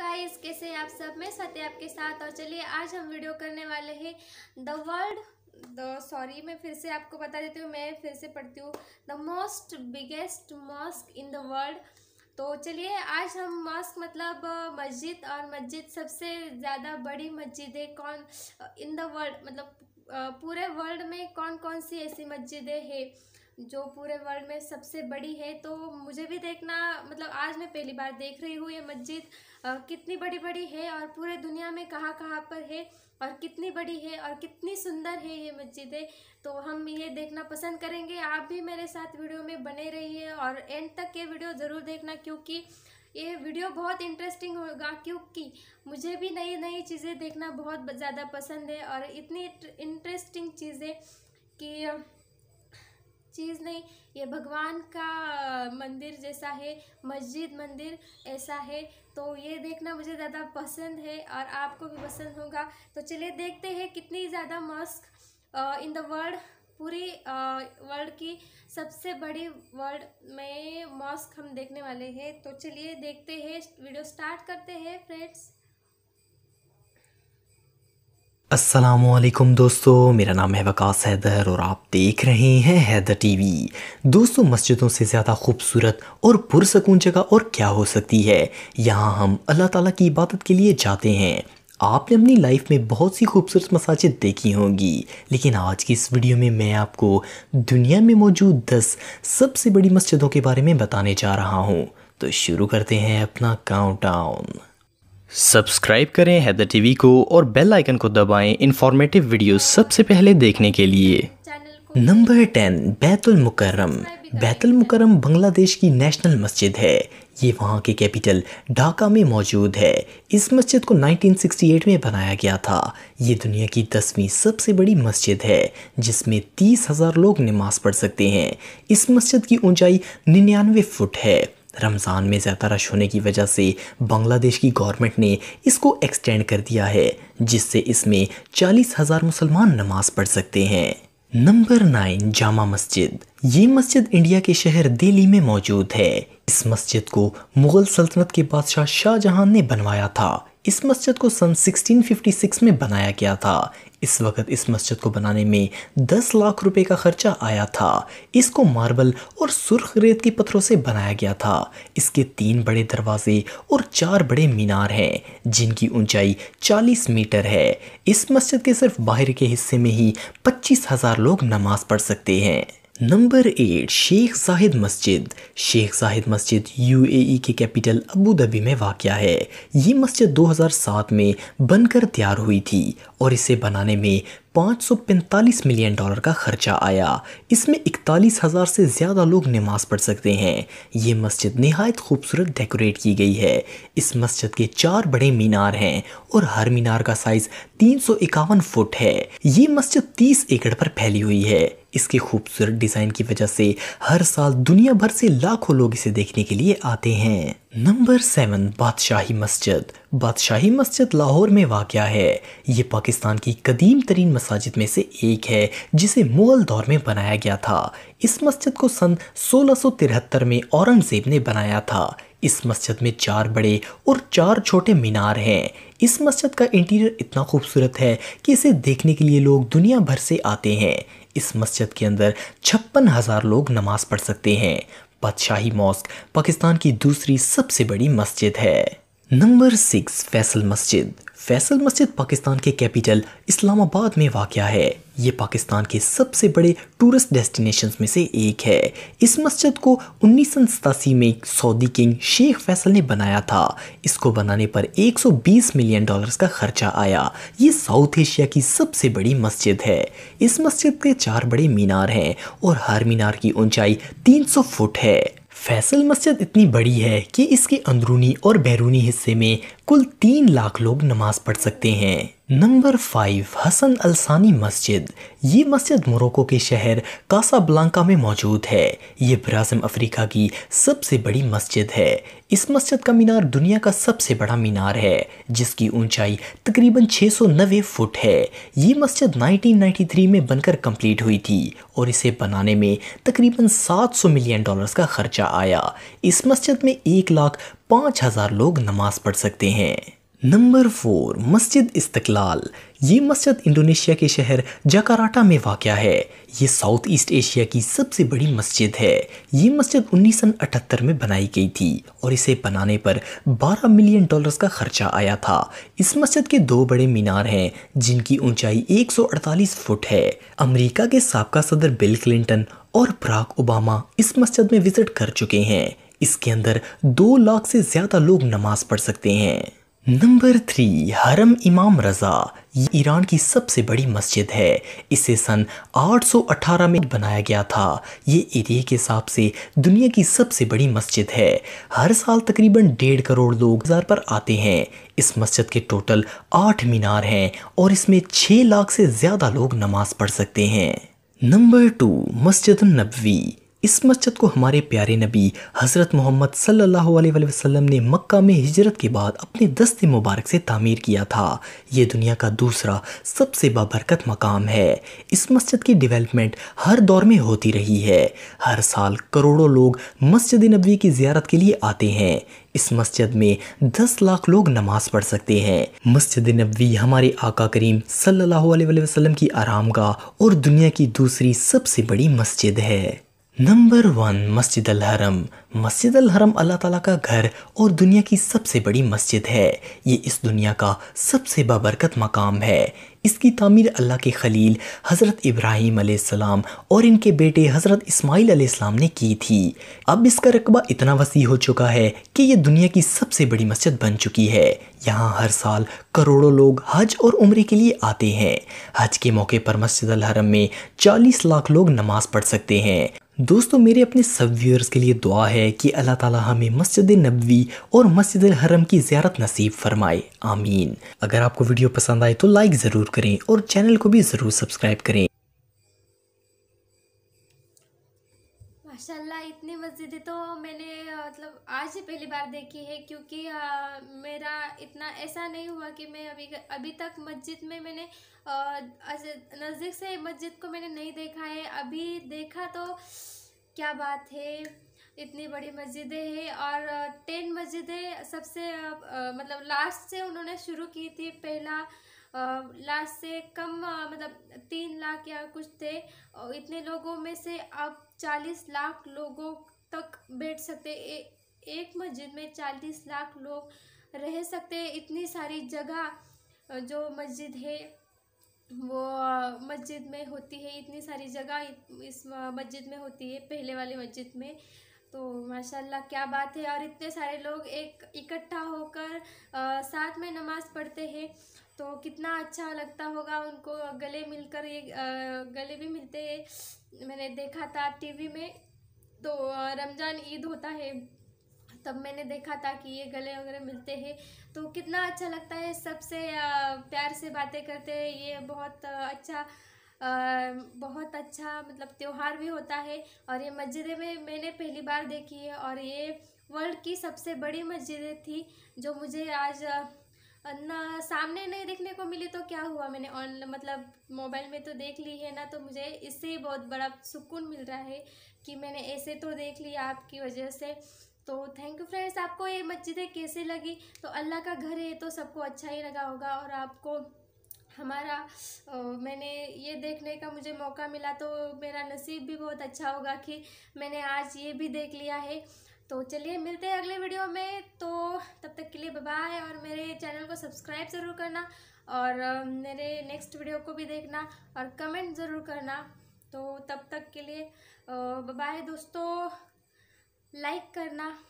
guys कैसे हैं आप सब मैं सत्य आपके साथ और चलिए आज हम वीडियो करने वाले हैं द वर्ल्ड द सॉरी मैं फिर से आपको बता देती हूँ मैं फिर से पढ़ती हूँ the most biggest mosque in the world तो चलिए आज हम मॉस्क मतलब मस्जिद और मस्जिद सबसे ज़्यादा बड़ी मस्जिद है कौन इन द वर्ल्ड मतलब पूरे वर्ल्ड में कौन कौन सी ऐसी मस्जिदें हैं जो पूरे वर्ल्ड में सबसे बड़ी है तो मुझे भी देखना मतलब आज मैं पहली बार देख रही हूँ ये मस्जिद कितनी बड़ी बड़ी है और पूरे दुनिया में कहाँ कहाँ पर है और कितनी बड़ी है और कितनी सुंदर है ये मस्जिदें तो हम ये देखना पसंद करेंगे आप भी मेरे साथ वीडियो में बने रहिए और एंड तक ये वीडियो ज़रूर देखना क्योंकि ये वीडियो बहुत इंटरेस्टिंग होगा क्योंकि मुझे भी नई नई चीज़ें देखना बहुत ज़्यादा पसंद है और इतनी इंटरेस्टिंग चीज़ें कि चीज़ नहीं ये भगवान का मंदिर जैसा है मस्जिद मंदिर ऐसा है तो ये देखना मुझे ज़्यादा पसंद है और आपको भी पसंद होगा तो चलिए देखते हैं कितनी ज़्यादा मस्क इन द वर्ल्ड पूरी वर्ल्ड की सबसे बड़ी वर्ल्ड में मॉस्क हम देखने वाले हैं तो चलिए देखते हैं वीडियो स्टार्ट करते हैं फ्रेंड्स असलकुम दोस्तों मेरा नाम है वकास हैदर और आप देख रहे हैं हैदर टीवी दोस्तों मस्जिदों से ज़्यादा खूबसूरत और पुरसकून जगह और क्या हो सकती है यहाँ हम अल्लाह ताला की इबादत के लिए जाते हैं आपने अपनी लाइफ में बहुत सी खूबसूरत मसाजिद देखी होंगी लेकिन आज की इस वीडियो में मैं आपको दुनिया में मौजूद दस सबसे बड़ी मस्जिदों के बारे में बताने जा रहा हूँ तो शुरू करते हैं अपना काउंट सब्सक्राइब करें हैदर टीवी को और बेल आइकन को दबाएं इंफॉर्मेटिव वीडियो सबसे पहले देखने के लिए नंबर टेन बैतुल मुकर्रम बैतुल मुकर्रम बांग्लादेश की नेशनल मस्जिद है ये वहाँ के कैपिटल ढाका में मौजूद है इस मस्जिद को 1968 में बनाया गया था ये दुनिया की दसवीं सबसे बड़ी मस्जिद है जिसमें तीस हज़ार लोग नमाज पढ़ सकते हैं इस मस्जिद की ऊंचाई निन्यानवे फुट है रमज़ान में ज़्यादा रश होने की वजह से बांग्लादेश की गवर्नमेंट ने इसको एक्सटेंड कर दिया है जिससे इसमें चालीस हज़ार मुसलमान नमाज पढ़ सकते हैं नंबर नाइन जामा मस्जिद ये मस्जिद इंडिया के शहर दिल्ली में मौजूद है इस मस्जिद को मुग़ल सल्तनत के बादशाह शाहजहां ने बनवाया था इस मस्जिद को सन 1656 में बनाया गया था इस वक्त इस मस्जिद को बनाने में 10 लाख रुपए का खर्चा आया था इसको मार्बल और सुर्ख रेत के पत्थरों से बनाया गया था इसके तीन बड़े दरवाजे और चार बड़े मीनार हैं जिनकी ऊंचाई 40 मीटर है इस मस्जिद के सिर्फ बाहर के हिस्से में ही पच्चीस हज़ार लोग नमाज पढ़ सकते हैं नंबर एट शेख साहिद मस्जिद शेख साहिद मस्जिद यूएई के कैपिटल अबू धाबी में वाक़ है ये मस्जिद 2007 में बनकर तैयार हुई थी और इसे बनाने में 545 मिलियन डॉलर का खर्चा आया इसमें इकतालीस हज़ार से ज़्यादा लोग नमाज पढ़ सकते हैं ये मस्जिद नहायत खूबसूरत डेकोरेट की गई है इस मस्जिद के चार बड़े मीनार हैं और हर मीनार का साइज़ तीन फुट है ये मस्जिद 30 एकड़ पर फैली हुई है इसके खूबसूरत डिज़ाइन की वजह से हर साल दुनिया भर से लाखों लोग इसे देखने के लिए आते हैं नंबर सेवन बादशाही मस्जिद बादशाही मस्जिद लाहौर में वाक़ है ये पाकिस्तान की कदीम तरीन मसाजिद में से एक है जिसे मुग़ल दौर में बनाया गया था इस मस्जिद को सन 1673 में औरंगज़ेब ने बनाया था इस मस्जिद में चार बड़े और चार छोटे मीनार हैं इस मस्जिद का इंटीरियर इतना खूबसूरत है कि इसे देखने के लिए लोग दुनिया भर से आते हैं इस मस्जिद के अंदर छप्पन हज़ार लोग नमाज़ पढ़ सकते हैं बादशाही मॉस्क पाकिस्तान की दूसरी सबसे बड़ी मस्जिद है नंबर सिक्स फैसल मस्जिद फैसल मस्जिद पाकिस्तान के कैपिटल इस्लामाबाद में वाक़ है ये पाकिस्तान के सबसे बड़े टूरिस्ट डेस्टिनेशंस में से एक है इस मस्जिद को उन्नीस में सऊदी किंग शेख फैसल ने बनाया था इसको बनाने पर 120 मिलियन डॉलर्स का खर्चा आया ये साउथ एशिया की सबसे बड़ी मस्जिद है इस मस्जिद के चार बड़े मीनार हैं और हर मीनार की ऊंचाई 300 फुट है फैसल मस्जिद इतनी बड़ी है कि इसके अंदरूनी और बैरूनी हिस्से में कुल तीन लाख लोग नमाज पढ़ सकते हैं नंबर फाइव हसन अलसानी मस्जिद ये मस्जिद मोरक्को के शहर कासाब्लांका में मौजूद है ये ब्राज़म अफ्रीका की सबसे बड़ी मस्जिद है इस मस्जिद का मीनार दुनिया का सबसे बड़ा मीनार है जिसकी ऊंचाई तकरीबन 690 फुट है ये मस्जिद 1993 में बनकर कंप्लीट हुई थी और इसे बनाने में तकरीबन 700 मिलियन डॉलर्स का खर्चा आया इस मस्जिद में एक लाख पाँच हज़ार लोग नमाज़ पढ़ सकते हैं नंबर फोर मस्जिद इस्तकलाल ये मस्जिद इंडोनेशिया के शहर जकाराटा में वाक़ है ये साउथ ईस्ट एशिया की सबसे बड़ी मस्जिद है ये मस्जिद उन्नीस में बनाई गई थी और इसे बनाने पर 12 मिलियन डॉलर्स का खर्चा आया था इस मस्जिद के दो बड़े मीनार हैं जिनकी ऊंचाई 148 फुट है अमेरिका के सबका सदर बिल क्लिंटन और ब्राक ओबामा इस मस्जिद में विजिट कर चुके हैं इसके अंदर दो लाख से ज़्यादा लोग नमाज पढ़ सकते हैं नंबर थ्री हरम इमाम रज़ा ये ईरान की सबसे बड़ी मस्जिद है इसे सन 818 में बनाया गया था ये एरिए के हिसाब से दुनिया की सबसे बड़ी मस्जिद है हर साल तकरीबन डेढ़ करोड़ लोग बाजार पर आते हैं इस मस्जिद के टोटल आठ मीनार हैं और इसमें छः लाख से ज़्यादा लोग नमाज पढ़ सकते हैं नंबर टू मस्जिद नबवी इस मस्जिद को हमारे प्यारे नबी हज़रत मोहम्मद सल्लल्लाहु अलैहि वसल्लम ने मक्का में हिजरत के बाद अपने दस्ते मुबारक से तामीर किया था ये दुनिया का दूसरा सबसे बाबरकत मकाम है इस मस्जिद की डेवलपमेंट हर दौर में होती रही है हर साल करोड़ों लोग मस्जिद नबी की ज्यारत के लिए आते हैं इस मस्जिद में 10 लाख लोग नमाज पढ़ सकते हैं मस्जिद नबी हमारे आका करीम सल्लल्लाहु अलैहि वसल्लम की आरामगाह और दुनिया की दूसरी सबसे बड़ी मस्जिद है नंबर वन मस्जिद अल हरम मस्जिद अल हरम अल्लाह ताला का घर और दुनिया की सबसे बड़ी मस्जिद है ये इस दुनिया का सबसे बाबरकत मकाम है इसकी तामीर अल्लाह के खलील हज़रत इब्राहिम सलाम और इनके बेटे हज़रत इस्माइल सलाम ने की थी अब इसका रकबा इतना वसी हो चुका है कि यह दुनिया की सबसे बड़ी मस्जिद बन चुकी है यहाँ हर साल करोड़ों लोग हज और उम्र के लिए आते हैं हज के मौके पर मस्जिद अल हरम में चालीस लाख लोग नमाज़ पढ़ सकते हैं दोस्तों मेरे अपने सब व्यूअर्स के लिए दुआ है कि अल्लाह ताला हमें मस्जिद नबवी और मस्जिद हरम की ज्यारत नसीब फरमाए आमीन अगर आपको वीडियो पसंद आए तो लाइक ज़रूर करें और चैनल को भी ज़रूर सब्सक्राइब करें माशाल्लाह मस्जिद तो मैंने मतलब आज ही पहली बार देखी है क्योंकि आ, मेरा इतना ऐसा नहीं हुआ कि मैं अभी अभी तक मस्जिद में मैंने नज़दीक से मस्जिद को मैंने नहीं देखा है अभी देखा तो क्या बात है इतनी बड़ी मस्जिदें हैं और टेन मस्जिदें सबसे मतलब लास्ट से उन्होंने शुरू की थी पहला लास्ट से कम मतलब तीन लाख या कुछ थे इतने लोगों में से अब चालीस लाख लोगों तक बैठ सकते ए, एक मस्जिद में चालीस लाख लोग रह सकते इतनी सारी जगह जो मस्जिद है वो मस्जिद में होती है इतनी सारी जगह इस मस्जिद में होती है पहले वाली मस्जिद में तो माशाल्लाह क्या बात है और इतने सारे लोग एक इकट्ठा होकर आ, साथ में नमाज़ पढ़ते हैं तो कितना अच्छा लगता होगा उनको गले मिलकर ये गले भी मिलते हैं मैंने देखा था टीवी में तो रमज़ान ईद होता है तब मैंने देखा था कि ये गले वगैरह मिलते हैं तो कितना अच्छा लगता है सबसे प्यार से बातें करते हैं ये बहुत अच्छा बहुत अच्छा मतलब त्यौहार भी होता है और ये मस्जिदें में मैंने पहली बार देखी है और ये वर्ल्ड की सबसे बड़ी मस्जिदें थी जो मुझे आज ना सामने नहीं देखने को मिली तो क्या हुआ मैंने ऑन मतलब मोबाइल में तो देख ली है ना तो मुझे इससे ही बहुत बड़ा सुकून मिल रहा है कि मैंने ऐसे तो देख लिया आपकी वजह से तो थैंक यू फ्रेंड्स आपको ये मस्जिदें कैसे लगी तो अल्लाह का घर है तो सबको अच्छा ही लगा होगा और आपको हमारा मैंने ये देखने का मुझे मौका मिला तो मेरा नसीब भी बहुत अच्छा होगा कि मैंने आज ये भी देख लिया है तो चलिए मिलते हैं अगले वीडियो में तो तब तक के लिए बाय और मेरे चैनल को सब्सक्राइब ज़रूर करना और मेरे नेक्स्ट वीडियो को भी देखना और कमेंट ज़रूर करना तो तब तक के लिए बाय दोस्तों लाइक करना